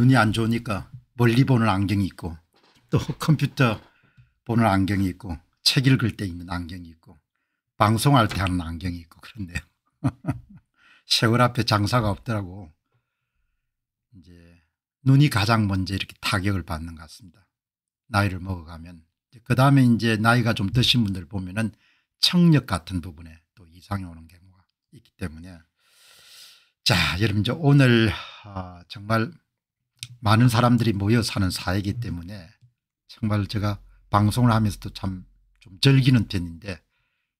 눈이 안 좋으니까 멀리 보는 안경이 있고 또 컴퓨터 보는 안경이 있고 책 읽을 때 입는 안경이 있고 방송할 때 하는 안경이 있고 그런데요. 세월 앞에 장사가 없더라고 이제 눈이 가장 먼저 이렇게 타격을 받는 것 같습니다. 나이를 먹어가면 그 다음에 이제 나이가 좀 드신 분들 보면은 청력 같은 부분에 또 이상이 오는 경우가 있기 때문에 자 여러분 저 오늘 아, 정말 많은 사람들이 모여 사는 사회이기 때문에 정말 제가 방송을 하면서도 참 좀 즐기는 편인데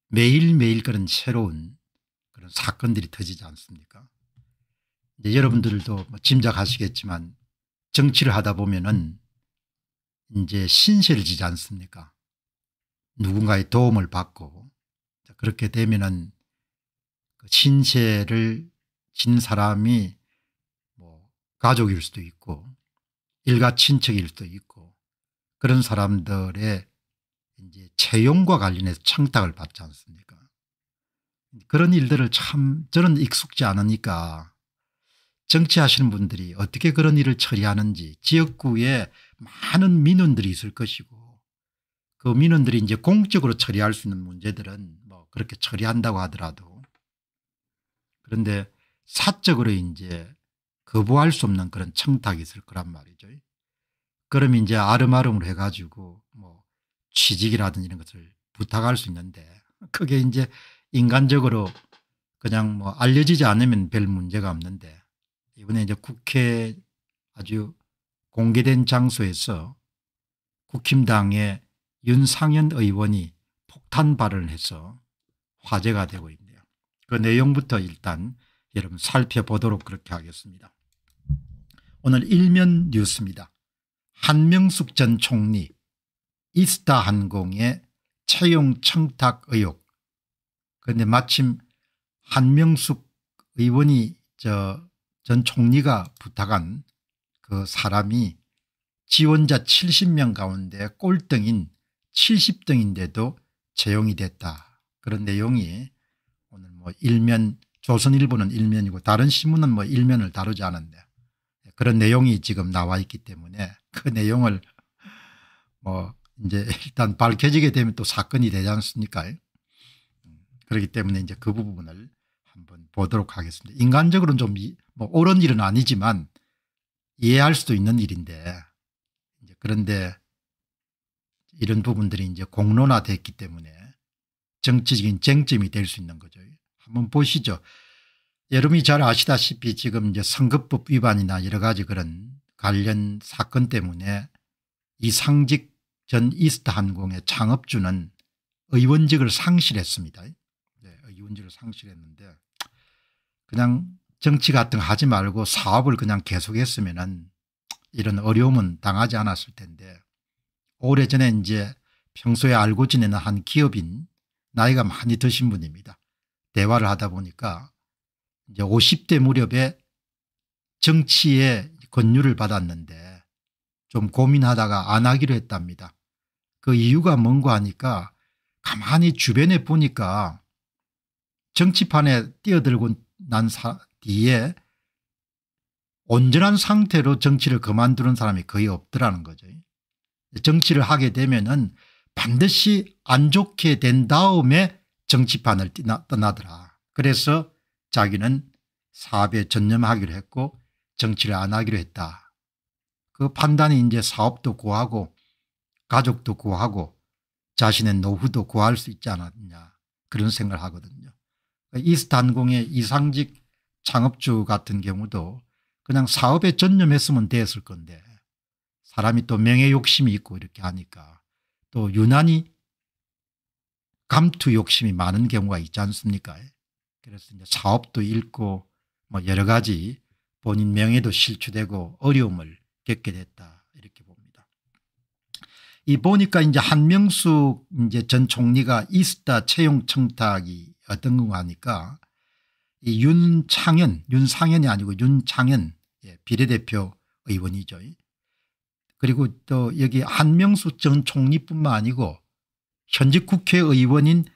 매일매일 그런 새로운 그런 사건들이 터지지 않습니까 이제 여러분들도 뭐 짐작하시겠지만 정치를 하다 보면은 이제 신세를지지 않습니까 누군가의 도움을 받고 그렇게 되면은 그 신세를 진 사람이 가족일 수도 있고 일가 친척일 수도 있고 그런 사람들의 이제 채용과 관련해서 창탁을 받지 않습니까 그런 일들을 참 저는 익숙지 않으니까 정치하시는 분들이 어떻게 그런 일을 처리하는지 지역구에 많은 민원들이 있을 것이고 그 민원들이 이제 공적으로 처리할 수 있는 문제들은 뭐 그렇게 처리한다고 하더라도 그런데 사적으로 이제 거부할 수 없는 그런 청탁이 있을 거란 말이죠. 그럼 이제 아름아름으로 해가지고 뭐 취직이라든지 이런 것을 부탁할 수 있는데 그게 이제 인간적으로 그냥 뭐 알려지지 않으면 별 문제가 없는데 이번에 이제 국회 아주 공개된 장소에서 국힘당의 윤상현 의원이 폭탄 발언을 해서 화제가 되고 있네요. 그 내용부터 일단 여러분 살펴보도록 그렇게 하겠습니다. 오늘 일면 뉴스입니다. 한명숙 전 총리 이스타항공의 채용 청탁 의혹 그런데 마침 한명숙 의원이 저 전 총리가 부탁한 그 사람이 지원자 70명 가운데 꼴등인 70등인데도 채용이 됐다 그런 내용이 오늘 뭐 일면 조선일보는 일면이고 다른 신문은 뭐 일면을 다루지 않은데 그런 내용이 지금 나와 있기 때문에 그 내용을 뭐 이제 일단 밝혀지게 되면 또 사건이 되지 않습니까? 그렇기 때문에 이제 그 부분을 한번 보도록 하겠습니다. 인간적으로는 좀 뭐 옳은 일은 아니지만 이해할 수도 있는 일인데 그런데 이런 부분들이 이제 공론화됐기 때문에 정치적인 쟁점이 될 수 있는 거죠. 한번 보시죠. 여러분이 잘 아시다시피 지금 이제 선거법 위반이나 여러 가지 그런 관련 사건 때문에 이상직 전이스트항공의 창업주는 의원직을 상실했습니다. 네, 의원직을 상실했는데 그냥 정치 같은 거 하지 말고 사업을 그냥 계속했으면 은 이런 어려움은 당하지 않았을 텐데 오래전에 이제 평소에 알고 지내는 한 기업인 나이가 많이 드신 분입니다. 대화를 하다 보니까 이제 50대 무렵에 정치의 권유를 받았는데 좀 고민하다가 안 하기로 했답니다. 그 이유가 뭔가 하니까 가만히 주변에 보니까 정치판에 뛰어들고 난 뒤에 온전한 상태로 정치를 그만두는 사람이 거의 없더라는 거죠. 정치를 하게 되면 은 반드시 안 좋게 된 다음에 정치판을 떠나더라. 그래서 자기는 사업에 전념하기로 했고 정치를 안 하기로 했다. 그 판단이 이제 사업도 구하고 가족도 구하고 자신의 노후도 구할 수 있지 않았냐 그런 생각을 하거든요. 그러니까 이스탄공의 이상직 창업주 같은 경우도 그냥 사업에 전념했으면 됐을 건데 사람이 또 명예욕심이 있고 이렇게 하니까 또 유난히 감투 욕심이 많은 경우가 있지 않습니까 그래서 이제 사업도 잃고 뭐 여러 가지 본인 명예도 실추되고 어려움을 겪게 됐다 이렇게 봅니다. 이 보니까 이제 한명숙 이제 전 총리가 이스타 채용 청탁이 어떤 건 하니까 이 윤창현 윤상현이 아니고 윤창현 예, 비례대표 의원이죠. 그리고 또 여기 한명숙 전 총리뿐만 아니고 현직 국회의원인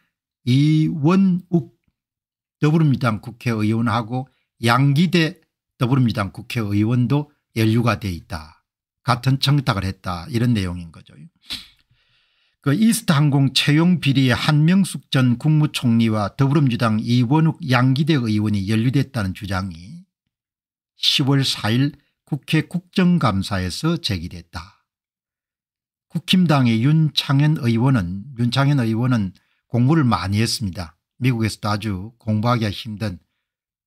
이원욱 더불어민주당 국회의원하고 양기대 더불어민주당 국회의원도 연류가돼 있다. 같은 청탁을 했다. 이런 내용인 거죠. 그 이스트항공 채용 비리에 한명숙 전 국무총리와 더불어민주당 이원욱 양기대 의원이 연루됐다는 주장이 10월 4일 국회 국정감사에서 제기됐다. 국힘당의 윤창현 의원은 윤창현 의원은 공부를 많이 했습니다. 미국에서도 아주 공부하기가 힘든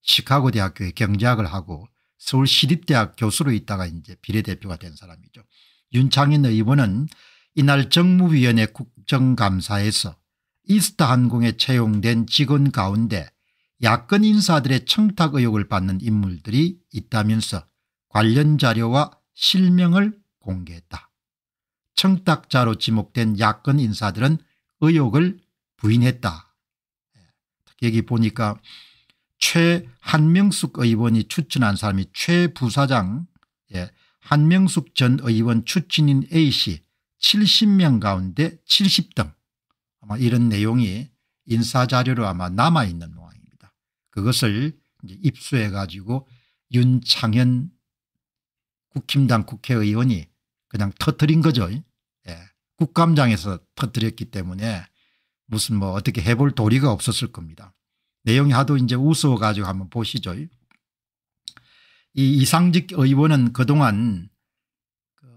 시카고 대학교에 경제학을 하고 서울 시립대학 교수로 있다가 이제 비례대표가 된 사람이죠. 윤창인 의원은 이날 정무위원회 국정감사에서 이스타 항공에 채용된 직원 가운데 야권 인사들의 청탁 의혹을 받는 인물들이 있다면서 관련 자료와 실명을 공개했다. 청탁자로 지목된 야권 인사들은 의혹을 부인했다 여기 보니까 최한명숙 의원이 추천한 사람이 최 부사장 예, 한명숙 전 의원 추진인 A씨 70명 가운데 70등 아마 이런 내용이 인사자료로 아마 남아있는 모양입니다. 그것을 입수해 가지고 윤창현 국힘당 국회의원이 그냥 터뜨린 거죠. 예. 국감장에서 터뜨렸기 때문에 무슨 뭐 어떻게 해볼 도리가 없었을 겁니다. 내용이 하도 이제 우스워가지고 한번 보시죠. 이 이상직 의원은 그동안 그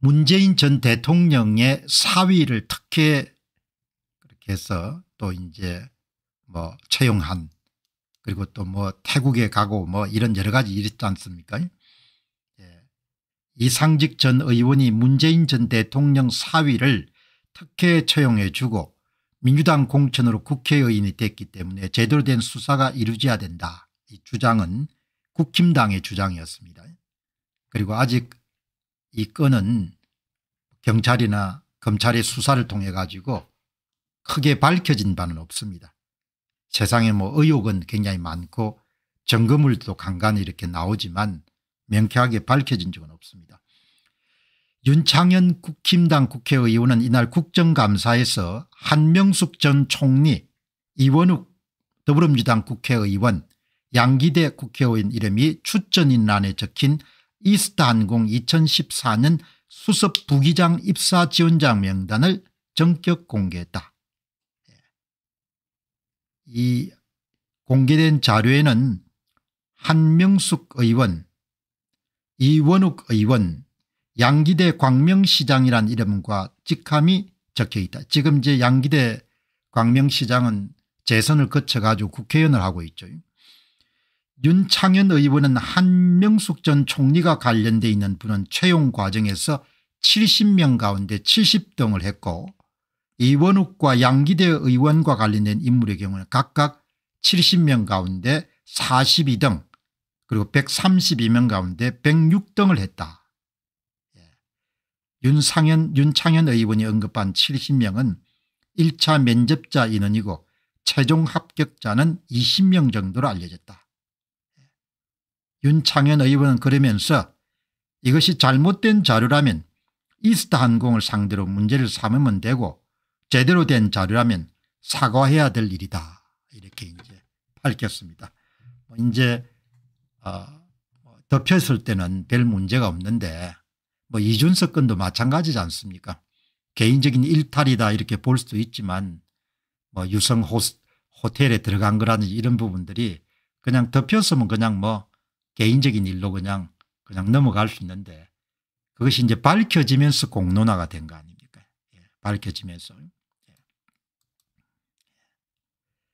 문재인 전 대통령의 사위를 특혜 그렇게 해서 또 이제 뭐 채용한 그리고 또 뭐 태국에 가고 뭐 이런 여러 가지 일이 있지 않습니까? 예. 이상직 전 의원이 문재인 전 대통령 사위를 특혜 채용해 주고 민주당 공천으로 국회의원이 됐기 때문에 제대로 된 수사가 이루어져야 된다. 이 주장은 국힘당의 주장이었습니다. 그리고 아직 이 건은 경찰이나 검찰의 수사를 통해 가지고 크게 밝혀진 바는 없습니다. 세상에 뭐 의혹은 굉장히 많고 점검물도 간간히 이렇게 나오지만 명쾌하게 밝혀진 적은 없습니다. 윤창현 국힘당 국회의원은 이날 국정감사에서 한명숙 전 총리 이원욱 더불어민주당 국회의원 양기대 국회의원 이름이 추천인란에 적힌 이스타항공 2014년 수석 부기장 입사 지원장 명단을 전격 공개했다. 이 공개된 자료에는 한명숙 의원, 이원욱 의원, 양기대 광명시장이란 이름과 직함이 적혀 있다. 지금 이제 양기대 광명시장은 재선을 거쳐 가지고 국회의원을 하고 있죠. 윤창현 의원은 한명숙 전 총리가 관련돼 있는 분은 채용 과정에서 70명 가운데 70등을 했고 이원욱과 양기대 의원과 관련된 인물의 경우는 각각 70명 가운데 42등 그리고 132명 가운데 106등을 했다. 윤상현, 윤창현 의원이 언급한 70명은 1차 면접자 인원이고 최종 합격자는 20명 정도로 알려졌다. 윤창현 의원은 그러면서 이것이 잘못된 자료라면 이스타항공을 상대로 문제를 삼으면 되고 제대로 된 자료라면 사과해야 될 일이다. 이렇게 이제 밝혔습니다. 뭐 이제 어, 뭐 덮였을 때는 별 문제가 없는데 뭐 이준석 건도 마찬가지지 않습니까 개인적인 일탈이다 이렇게 볼 수도 있지만 뭐 유성 호스, 호텔에 들어간 거라든지 이런 부분들이 그냥 덮였으면 그냥 뭐 개인적인 일로 그냥 그냥 넘어갈 수 있는데 그것이 이제 밝혀지면서 공론화가 된 거 아닙니까 예, 밝혀지면서 예.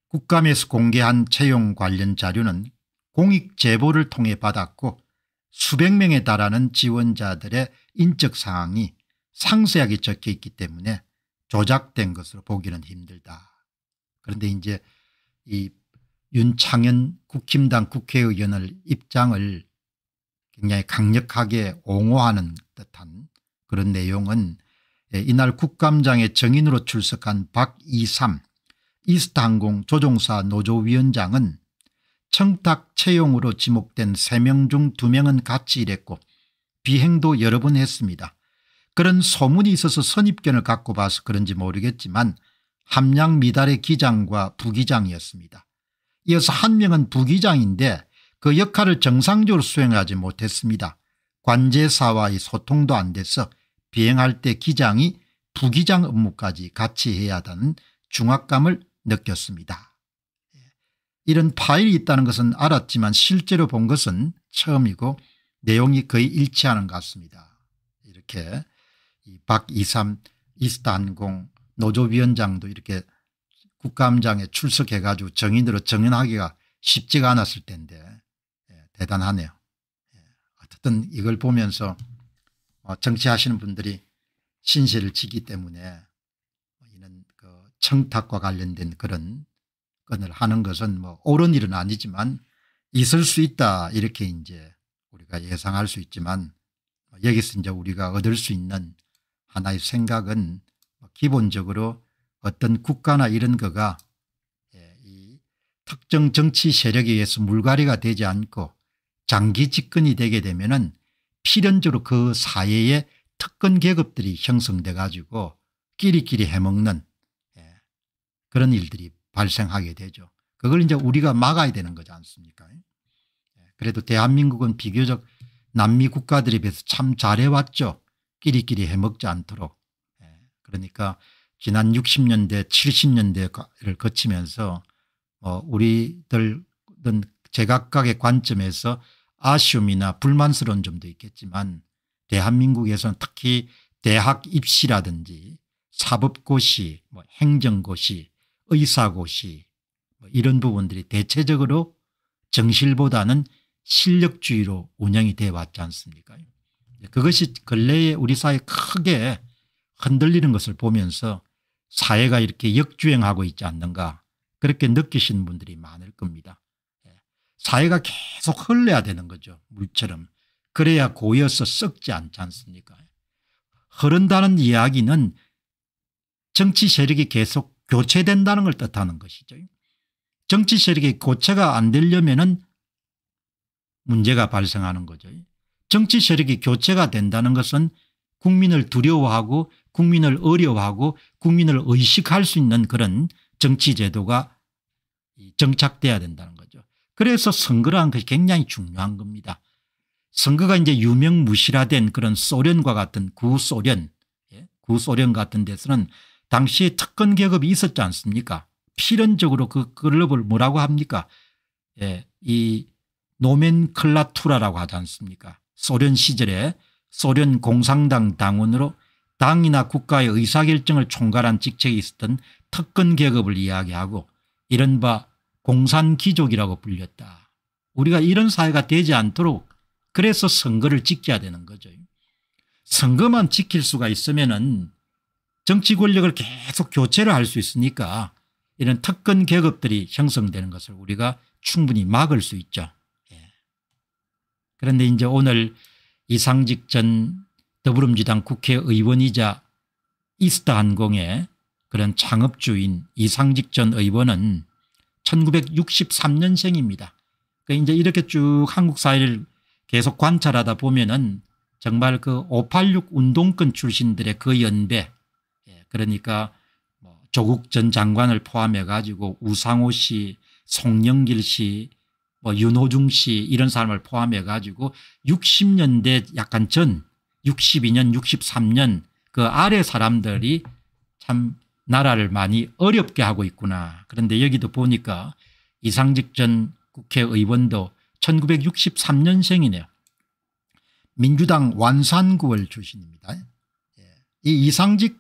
국감에서 공개한 채용 관련 자료는 공익 제보를 통해 받았고 수백 명에 달하는 지원자들의 인적 사항이 상세하게 적혀 있기 때문에 조작된 것으로 보기는 힘들다. 그런데 이제 이 윤창현 국힘당 국회의원을 입장을 굉장히 강력하게 옹호하는 듯한 그런 내용은 예, 이날 국감장에 정인으로 출석한 박이삼 이스타항공 조종사 노조위원장은 청탁 채용으로 지목된 3명 중 2명은 같이 일했고 비행도 여러 번 했습니다. 그런 소문이 있어서 선입견을 갖고 봐서 그런지 모르겠지만 함량 미달의 기장과 부기장이었습니다. 이어서 한 명은 부기장인데 그 역할을 정상적으로 수행하지 못했습니다. 관제사와의 소통도 안 돼서 비행할 때 기장이 부기장 업무까지 같이 해야 한는 중압감을 느꼈습니다. 이런 파일이 있다는 것은 알았지만 실제로 본 것은 처음이고 내용이 거의 일치하는 것 같습니다. 이렇게 박이삼 이스탄공 노조위원장도 이렇게 국감장에 출석해 가지고 정인으로 정인하기가 쉽지가 않았을 텐데 예, 대단하네요. 예, 어쨌든 이걸 보면서 어, 정치하시는 분들이 신세를 지기 때문에 이런 그 청탁과 관련된 그런 건을 하는 것은 뭐 옳은 일은 아니지만 있을 수 있다 이렇게 이제 우리가 예상할 수 있지만 여기서 이제 우리가 얻을 수 있는 하나의 생각은 뭐 기본적으로 어떤 국가나 이런 거가 예, 이 특정 정치 세력에 의해서 물갈이가 되지 않고 장기 집권이 되게 되면 은 필연적으로 그 사회에 특권 계급들이 형성돼 가지고 끼리끼리 해먹는 예, 그런 일들이 발생하게 되죠. 그걸 이제 우리가 막아야 되는 거지 않습니까 그래도 대한민국은 비교적 남미 국가들에 비해서 참 잘해왔죠. 끼리끼리 해먹지 않도록. 예, 그러니까 지난 60년대 70년대를 거치면서 뭐 우리들은 제각각의 관점에서 아쉬움이나 불만스러운 점도 있겠지만 대한민국에서는 특히 대학 입시라든지 사법고시 뭐 행정고시 의사고시 뭐 이런 부분들이 대체적으로 정실보다는 실력주의로 운영이 돼 왔지 않습니까 예, 그것이 근래에 우리 사회 크게 흔들리는 것을 보면서 사회가 이렇게 역주행하고 있지 않는가 그렇게 느끼신 분들이 많을 겁니다. 예, 사회가 계속 흘러야 되는 거죠. 물처럼. 그래야 고여서 썩지 않지 않습니까 흐른다는 이야기는 정치 세력이 계속 교체된다는 걸 뜻하는 것이죠. 정치 세력이 고체가 안 되려면 문제가 발생하는 거죠. 정치 세력이 교체가 된다는 것은 국민을 두려워하고 국민을 어려워하고 국민을 의식할 수 있는 그런 정치 제도가 정착돼야 된다는 거죠. 그래서 선거라는 것이 굉장히 중요한 겁니다. 선거가 이제 유명무실화된 그런 소련과 같은 구소련 예, 구소련 같은 데서는 당시에 특권 계급이 있었지 않습니까 필연적으로 그글로벌 뭐라고 합니까 예, 이 노멘클라투라라고 하지 않습니까 소련 시절에 소련 공산당 당원으로 당이나 국가의 의사결정을 총괄한 직책에 있었던 특권계급을 이야기하고 이른바 공산귀족이라고 불렸다. 우리가 이런 사회가 되지 않도록 그래서 선거를 지켜야 되는 거죠. 선거만 지킬 수가 있으면 은 정치 권력을 계속 교체를 할 수 있으니까 이런 특권 계급들이 형성되는 것을 우리가 충분히 막을 수 있죠. 그런데 이제 오늘 이상직 전 더불어민주당 국회의원이자 이스타항공의 그런 창업주인 이상직 전 의원은 1963년생입니다. 그러니까 이제 이렇게 쭉 한국 사회를 계속 관찰하다 보면은 정말 그 586 운동권 출신들의 그 연배 예, 그러니까 뭐 조국 전 장관을 포함해 가지고 우상호 씨, 송영길 씨, 뭐 윤호중 씨 이런 사람을 포함해 가지고 60년대 약간 전 62년 63년 그 아래 사람들이 참 나라를 많이 어렵게 하고 있구나. 그런데 여기도 보니까 이상직 전 국회의원도 1963년생이네요. 민주당 완산구월 출신입니다. 예. 이 이상직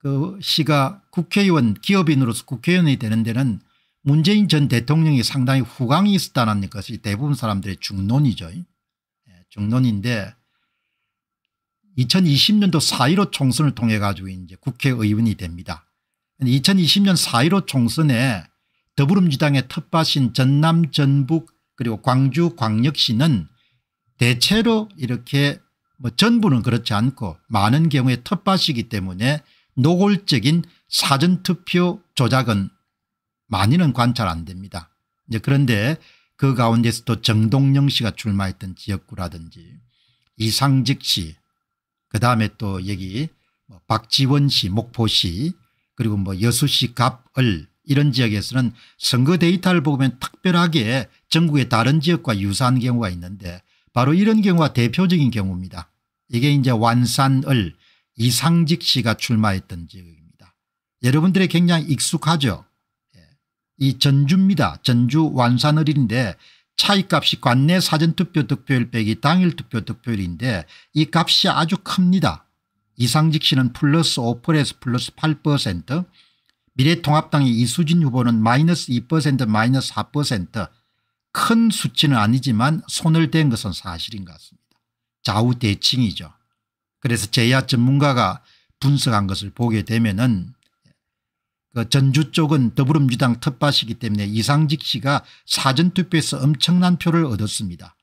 그 씨가 국회의원 기업인으로서 국회의원이 되는 데는 문재인 전 대통령이 상당히 후광이 있었다는 것이 대부분 사람들의 중론이죠. 예, 중론인데 2020년도 4.15 총선을 통해 가지고 이제 국회의원이 됩니다. 2020년 4.15 총선에 더불어민주당의 텃밭인 전남 전북 그리고 광주 광역시는 대체로 이렇게 뭐 전부는 그렇지 않고 많은 경우에 텃밭이기 때문에 노골적인 사전투표 조작은 많이는 관찰 안 됩니다. 이제 그런데 그 가운데서도 정동영 씨가 출마했던 지역구라든지 이상직 씨 그다음에 또 여기 뭐 박지원 씨목포씨 그리고 뭐여수씨 갑을 이런 지역에서는 선거 데이터를 보면 특별하게 전국의 다른 지역과 유사한 경우가 있는데 바로 이런 경우가 대표적인 경우입니다. 이게 이제 완산을 이상직 씨가 출마했던 지역입니다. 여러분들이 굉장히 익숙하죠. 이 전주입니다. 전주 완산을인데 차이값이 관내 사전투표 득표율 빼기 당일 투표 득표율인데 이 값이 아주 큽니다. 이상직 씨는 플러스 5%에서 플러스 8% 미래통합당의 이수진 후보는 마이너스 2% 마이너스 4%큰 수치는 아니지만 손을 댄 것은 사실인 것 같습니다. 좌우대칭이죠. 그래서 제야 전문가가 분석한 것을 보게 되면 은그 전주 쪽은 더불어민주당 텃밭이기 때문에 이상직 씨가 사전투표에서 엄청난 표를 얻었습니다.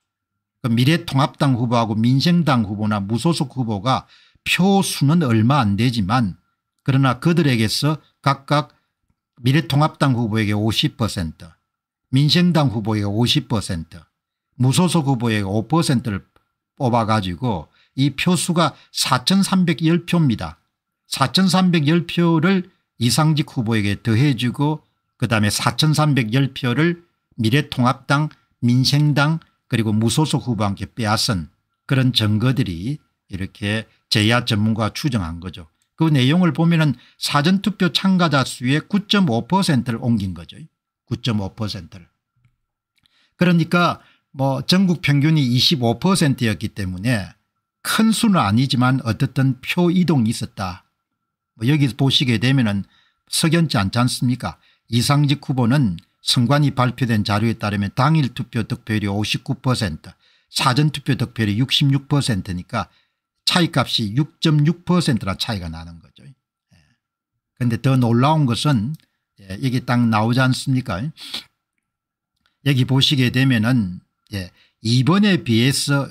그 미래통합당 후보하고 민생당 후보나 무소속 후보가 표수는 얼마 안 되지만 그러나 그들에게서 각각 미래통합당 후보에게 50% 민생당 후보에게 50% 무소속 후보에게 5%를 뽑아가지고 이 표수가 4310표입니다. 4310표를 이상직 후보에게 더해주고 그다음에 4310표를 미래통합당 민생당 그리고 무소속 후보한테 빼앗은 그런 증거들이 이렇게 제야 전문가가 추정한 거죠. 그 내용을 보면 은 사전투표 참가자 수의 9.5%를 옮긴 거죠. 9.5%를. 그러니까 뭐 전국 평균이 25%였기 때문에 큰 수는 아니지만 어떻든 표 이동이 있었다. 뭐 여기 보시게 되면 석연치 않지 않습니까 이상직 후보는 선관위 발표된 자료에 따르면 당일 투표 득표율이 59% 사전투표 득표율이 66%니까 차이값이 6.6%나 차이가 나는 거죠. 그런데 예. 더 놀라운 것은 예, 이게 딱 나오지 않습니까 여기 보시게 되면은 예, 이번에 비해서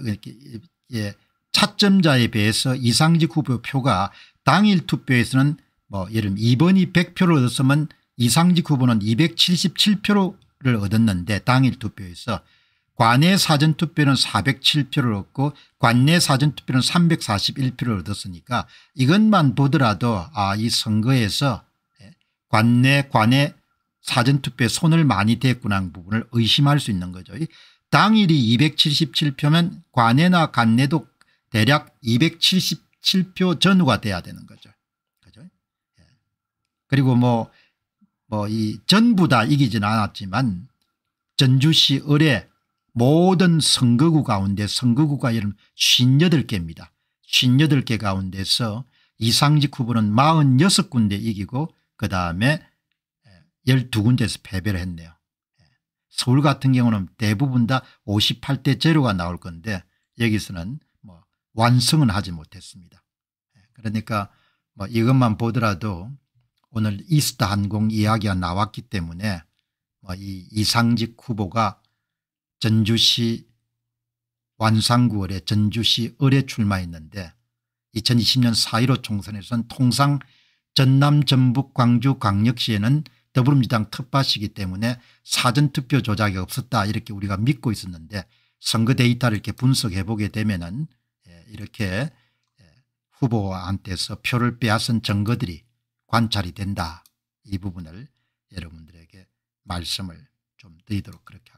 차점자에 비해서 이상직 후보 표가 당일 투표에서는 뭐 예를 들면 이번이 100표를 얻었으면 이상직 후보는 277표를 얻었는데 당일 투표에서 관내 사전투표는 407표를 얻고 관내 사전투표는 341표를 얻었으니까 이것만 보더라도 아 이 선거에서 예, 관내 관내 사전투표에 손을 많이 댔구나 하는 부분을 의심할 수 있는 거죠. 당일이 277표면 관내나 관내도 대략 7표 전후가 돼야 되는 거죠. 그죠? 예. 그리고 뭐, 뭐, 이 전부 다 이기진 않았지만 전주시 의뢰 모든 선거구 가운데 선거구가 58개입니다. 58개 가운데서 이상직 후보는 46군데 이기고 그 다음에 12군데에서 예, 패배를 했네요. 예. 서울 같은 경우는 대부분 다 58대 제로가 나올 건데 여기서는 완성은 하지 못했습니다. 예, 그러니까 뭐 이것만 보더라도 오늘 이스타 항공 이야기가 나왔기 때문에 뭐이 이상직 후보가 전주시 완산구월에 전주시 을에 출마했는데 2020년 4.15 총선에선 통상 전남 전북 광주 광역시에는 더불어민주당 텃밭이기 때문에 사전투표 조작이 없었다 이렇게 우리가 믿고 있었는데 선거 데이터를 이렇게 분석해 보게 되면 은 이렇게 예, 후보한테서 표를 빼앗은 증거들이 관찰이 된다 이 부분을 여러분들에게 말씀을 좀 드리도록 그렇게